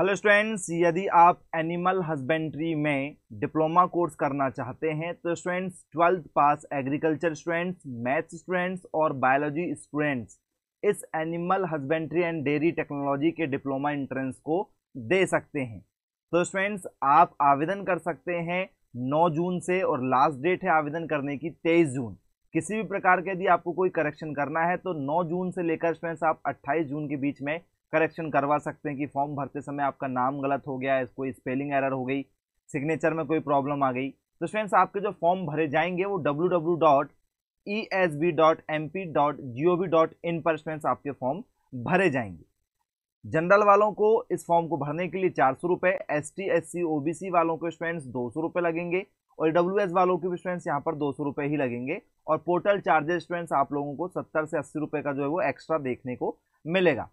hello students यदि आप animal husbandry में डिप्लोमा कोर्स करना चाहते हैं तो students twelfth pass agriculture students maths students और बायोलॉजी स्टूडेंट्स इस animal husbandry and dairy technology के डिप्लोमा इंट्रेंस को दे सकते हैं तो स्टूडेंट्स आप आवेदन कर सकते हैं नौ जून से और लास्ट डेट है आवेदन करने की तेईस जून किसी भी प्रकार के यदि आपको कोई करेक्शन करना है तो नौ जून से लेकर स्टूडेंट्स आप अट्ठाईस जून के बीच में करेक्शन करवा सकते हैं कि फॉर्म भरते समय आपका नाम गलत हो गया है कोई स्पेलिंग एरर हो गई सिग्नेचर में कोई प्रॉब्लम आ गई तो फ्रेंड्स आपके जो फॉर्म भरे जाएंगे वो W W dot E S B dot M P dot G O V dot in पर फ्रेंड्स आपके फॉर्म भरे जाएंगे जनरल वालों को इस फॉर्म को भरने के लिए चार सौ रुपये S T S C O B C वालों के फ्रेंड्स दो सौ रुपये लगेंगे और डब्ल्यू एस वालों के भी फ्रेंड्स यहाँ पर दो सौ रुपये ही लगेंगे और पोर्टल चार्जेस फ्रेंड्स आप लोगों को सत्तर से अस्सी रुपये का जो है वो एक्स्ट्रा देखने को मिलेगा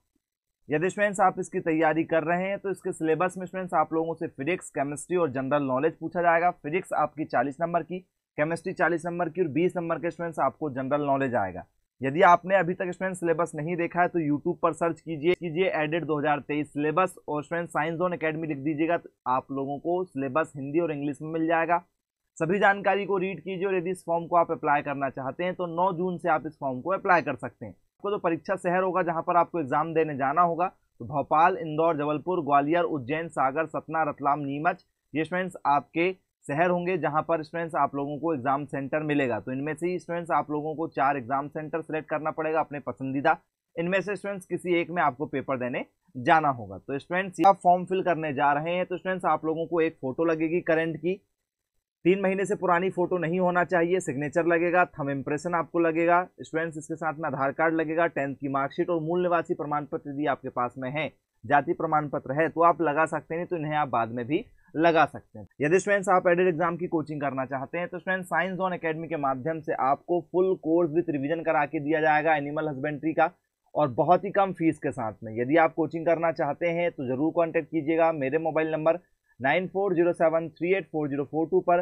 यदि स्टूडेंट्स तो आप इसकी तैयारी कर रहे हैं तो इसके सिलेबस में स्टूडेंट्स आप लोगों से फिजिक्स केमिस्ट्री और जनरल नॉलेज पूछा जाएगा फिजिक्स आपकी चालीस नंबर की केमिस्ट्री चालीस नंबर की और बीस नंबर के स्टूडेंट्स आपको जनरल नॉलेज आएगा यदि आपने अभी तक स्टूडेंट सिलेबस नहीं देखा है तो यूट्यूब पर सर्च कीजिए कीजिए एडेड 2023 सिलेबस और स्टूडेंट साइंस जोन अकेडमी लिख दीजिएगा तो आप लोगों को सिलेबस हिंदी और इंग्लिश में मिल जाएगा सभी जानकारी को रीड कीजिए और यदि इस फॉर्म को आप अप्लाई करना चाहते हैं तो 9 जून से आप इस फॉर्म को अप्लाई कर सकते हैं आपका जो तो परीक्षा शहर होगा जहाँ पर आपको एग्जाम देने जाना होगा तो भोपाल इंदौर जबलपुर ग्वालियर उज्जैन सागर सतना रतलाम नीमच ये स्टूडेंट्स आपके शहर होंगे जहाँ पर स्टूडेंट्स आप लोगों को एग्ज़ाम सेंटर मिलेगा तो इनमें से ही स्टूडेंट्स आप लोगों को चार एग्ज़ाम सेंटर सेलेक्ट करना पड़ेगा अपने पसंदीदा इनमें से स्टूडेंट्स किसी एक में आपको पेपर देने जाना होगा तो स्टूडेंट्स आप फॉर्म फिल करने जा रहे हैं तो स्टूडेंट्स आप लोगों को एक फ़ोटो लगेगी करंट की तीन महीने से पुरानी फोटो नहीं होना चाहिए सिग्नेचर लगेगा थम इम्प्रेशन आपको लगेगा स्टूडेंट्स इसके साथ में आधार कार्ड लगेगा टेंथ की मार्कशीट और मूल निवासी प्रमाण पत्र यदि आपके पास में है जाति प्रमाण पत्र है तो आप लगा सकते हैं तो इन्हें आप बाद में भी लगा सकते हैं यदि स्टूडेंट्स आप एडेड एग्जाम की कोचिंग करना चाहते हैं तो स्टूडेंट्स साइंस ऑन अकेडमी के माध्यम से आपको फुल कोर्स विथ रिविजन करा के दिया जाएगा एनिमल हस्बेंड्री का और बहुत ही कम फीस के साथ में यदि आप कोचिंग करना चाहते हैं तो ज़रूर कॉन्टैक्ट कीजिएगा मेरे mobile number nine four zero seven three eight four zero four two पर